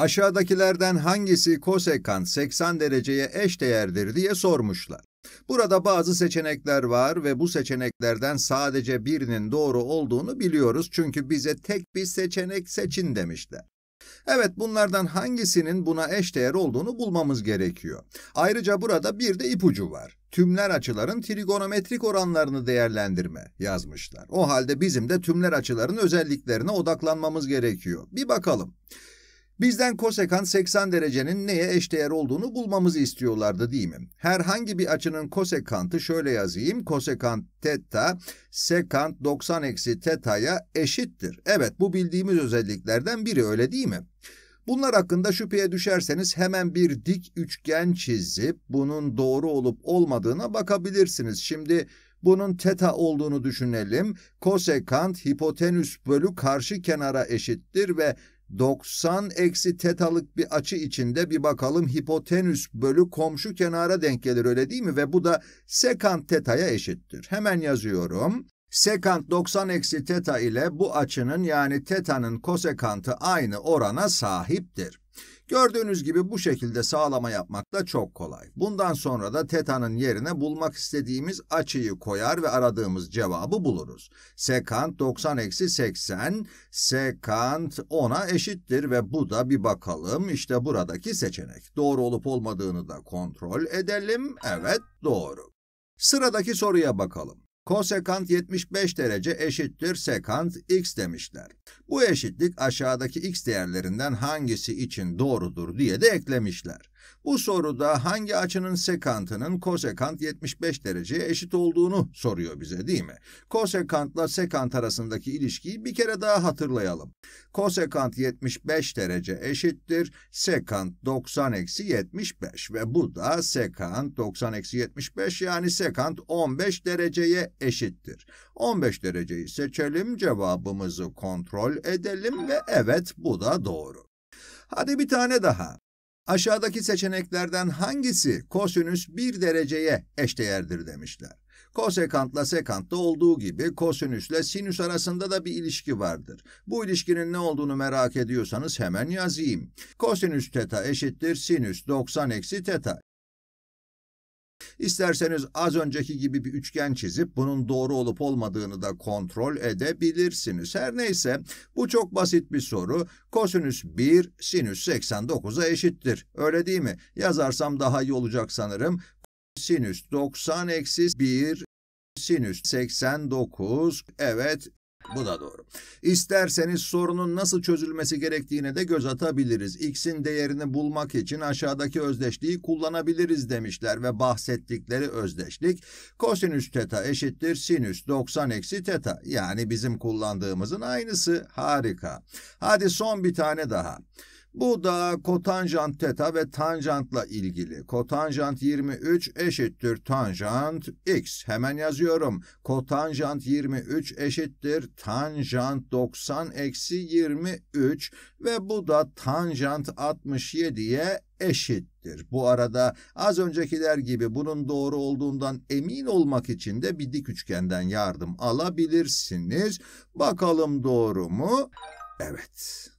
Aşağıdakilerden hangisi kosekant 80 dereceye eş değerdir diye sormuşlar. Burada bazı seçenekler var ve bu seçeneklerden sadece birinin doğru olduğunu biliyoruz çünkü bize tek bir seçenek seçin demişler. Evet bunlardan hangisinin buna eşdeğer olduğunu bulmamız gerekiyor. Ayrıca burada bir de ipucu var. Tümler açıların trigonometrik oranlarını değerlendirme yazmışlar. O halde bizim de tümler açıların özelliklerine odaklanmamız gerekiyor. Bir bakalım. Bizden kosekan 80 derecenin neye eşdeğer olduğunu bulmamızı istiyorlardı değil mi? Herhangi bir açının kosekantı şöyle yazayım. Kosekant teta, sekant 90 eksi teta'ya eşittir. Evet bu bildiğimiz özelliklerden biri öyle değil mi? Bunlar hakkında şüpheye düşerseniz hemen bir dik üçgen çizip bunun doğru olup olmadığına bakabilirsiniz. Şimdi bunun teta olduğunu düşünelim. Kosekant hipotenüs bölü karşı kenara eşittir ve 90 eksi tetalık bir açı içinde bir bakalım hipotenüs bölü komşu kenara denk gelir öyle değil mi? Ve bu da sekant tetaya eşittir. Hemen yazıyorum. Sekant 90 eksi teta ile bu açının yani tetanın kosekantı aynı orana sahiptir. Gördüğünüz gibi bu şekilde sağlama yapmak da çok kolay. Bundan sonra da teta'nın yerine bulmak istediğimiz açıyı koyar ve aradığımız cevabı buluruz. Sekant 90-80 eksi sekant 10'a eşittir ve bu da bir bakalım işte buradaki seçenek. Doğru olup olmadığını da kontrol edelim. Evet doğru. Sıradaki soruya bakalım. Kosekant 75 derece eşittir sekant x demişler. Bu eşitlik aşağıdaki x değerlerinden hangisi için doğrudur diye de eklemişler. Bu soruda hangi açının sekantının kosekant 75 dereceye eşit olduğunu soruyor bize değil mi? Kosekantla sekant arasındaki ilişkiyi bir kere daha hatırlayalım. Kosekant 75 derece eşittir. Sekant 90 eksi 75 ve bu da sekant 90 eksi 75 yani sekant 15 dereceye eşittir. 15 dereceyi seçelim cevabımızı kontrol edelim ve evet bu da doğru. Hadi bir tane daha. Aşağıdaki seçeneklerden hangisi kosinüs 1 dereceye eşdeğerdir demişler. Kosekantla sekantta olduğu gibi kosinüsle sinüs arasında da bir ilişki vardır. Bu ilişkinin ne olduğunu merak ediyorsanız hemen yazayım. Kosinüs teta eşittir sinüs 90 eksi teta. İsterseniz az önceki gibi bir üçgen çizip bunun doğru olup olmadığını da kontrol edebilirsiniz. Her neyse bu çok basit bir soru. Kosinüs 1 sinüs 89'a eşittir. Öyle değil mi? Yazarsam daha iyi olacak sanırım. Sinüs 90 eksi 1 sinüs 89 evet bu da doğru. İsterseniz sorunun nasıl çözülmesi gerektiğine de göz atabiliriz. X'in değerini bulmak için aşağıdaki özdeşliği kullanabiliriz demişler ve bahsettikleri özdeşlik kosinüs teta eşittir sinüs 90 eksi teta. Yani bizim kullandığımızın aynısı. Harika. Hadi son bir tane daha. Bu da kotanjant teta ve tanjantla ilgili. Kotanjant 23 eşittir tanjant x. Hemen yazıyorum. Kotanjant 23 eşittir tanjant 90 eksi 23 ve bu da tanjant 67'ye eşittir. Bu arada az öncekiler gibi bunun doğru olduğundan emin olmak için de bir dik üçgenden yardım alabilirsiniz. Bakalım doğru mu? Evet.